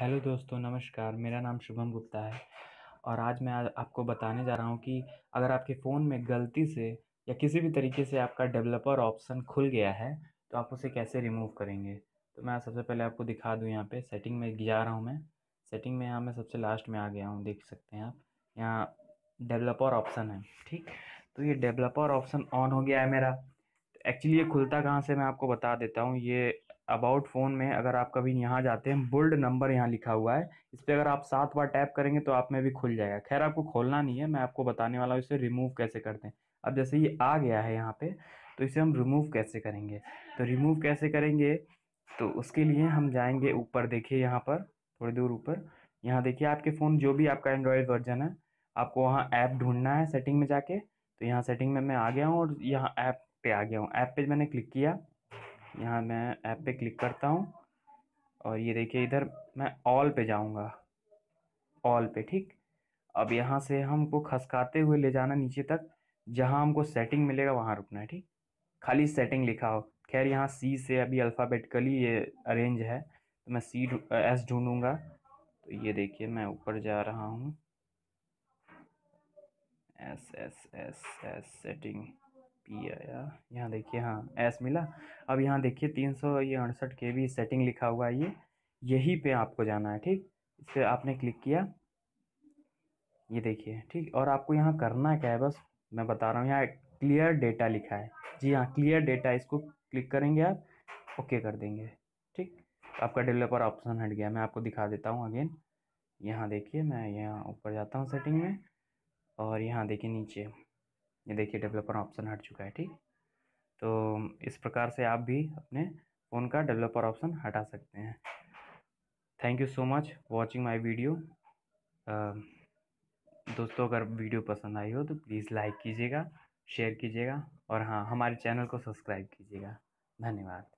hello दोस्तों नमस्कार मेरा नाम शुभम गुप्ता है और आज मैं आज आपको बताने जा रहा हूँ कि अगर आपके फ़ोन में गलती से या किसी भी तरीके से आपका डेवलपर ऑप्शन खुल गया है तो आप उसे कैसे रिमूव करेंगे तो मैं सबसे पहले आपको दिखा दूँ यहाँ पे सेटिंग में जा रहा हूँ मैं सेटिंग में यहाँ मैं सबसे लास्ट में आ गया हूँ देख सकते हैं आप यहाँ डेवलपर ऑप्शन है ठीक तो ये डेवलपर ऑप्शन ऑन हो गया है मेरा एक्चुअली ये खुलता कहाँ से मैं आपको बता देता हूँ ये अबाउट फ़ोन में अगर आप कभी यहाँ जाते हैं बोल्ड नंबर यहाँ लिखा हुआ है इस पर अगर आप सात बार टैप करेंगे तो आप में भी खुल जाएगा खैर आपको खोलना नहीं है मैं आपको बताने वाला हूँ इसे रिमूव कैसे करते हैं अब जैसे ये आ गया है यहाँ पे तो इसे हम रिमूव कैसे करेंगे तो रिमूव कैसे करेंगे तो उसके लिए हम जाएंगे ऊपर देखिए यहाँ पर थोड़ी दूर ऊपर यहाँ देखिए आपके फ़ोन जो भी आपका एंड्रॉयड वर्जन है आपको वहाँ ऐप ढूंढना है सेटिंग में जाके तो यहाँ सेटिंग में मैं आ गया हूँ और यहाँ ऐप पे आ गया हूँ ऐप पे मैंने क्लिक किया यहाँ मैं ऐप पे क्लिक करता हूँ और ये देखिए इधर मैं ऑल पे जाऊँगा ऑल पे ठीक अब यहाँ से हमको खसकाते हुए ले जाना नीचे तक जहाँ हमको सेटिंग मिलेगा वहाँ रुकना है ठीक खाली सेटिंग लिखा हो खैर यहाँ सी से अभी अल्फ़ाबेटिकली ये अरेंज है तो मैं सी एस ढूँढूँगा तो ये देखिए मैं ऊपर जा रहा हूँ एस एस एस एस सेटिंग पी आया यहाँ देखिए हाँ एस मिला अब यहाँ देखिए तीन सौ ये अड़सठ के बी सेटिंग लिखा हुआ है ये यही पे आपको जाना है ठीक इस पर आपने क्लिक किया ये देखिए ठीक और आपको यहाँ करना क्या है बस मैं बता रहा हूँ यहाँ क्लियर डेटा लिखा है जी हाँ क्लियर डेटा इसको क्लिक करेंगे आप ओके कर देंगे ठीक आपका डेवलपर ऑप्शन हट गया मैं आपको दिखा देता हूँ अगेन यहाँ देखिए मैं यहाँ ऊपर जाता हूँ सेटिंग में और यहाँ देखिए नीचे ये देखिए डेवलपर ऑप्शन हट चुका है ठीक तो इस प्रकार से आप भी अपने फ़ोन का डेवलपर ऑप्शन हटा सकते हैं thank you so much watching my video दोस्तों अगर वीडियो पसंद आई हो तो प्लीज़ लाइक कीजिएगा शेयर कीजिएगा और हाँ हमारे चैनल को सब्सक्राइब कीजिएगा धन्यवाद